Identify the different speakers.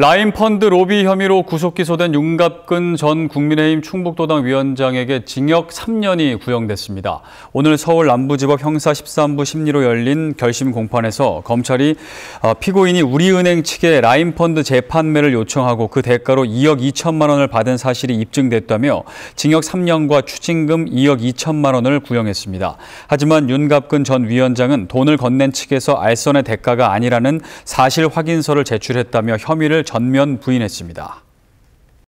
Speaker 1: 라임펀드 로비 혐의로 구속 기소된 윤갑근 전 국민의힘 충북도당 위원장에게 징역 3년이 구형됐습니다. 오늘 서울 남부지법 형사 13부 심리로 열린 결심 공판에서 검찰이 어, 피고인이 우리은행 측에 라인펀드 재판매를 요청하고 그 대가로 2억 2천만 원을 받은 사실이 입증됐다며 징역 3년과 추징금 2억 2천만 원을 구형했습니다. 하지만 윤갑근 전 위원장은 돈을 건넨 측에서 알선의 대가가 아니라는 사실 확인서를 제출했다며 혐의를 전면 부인했습니다.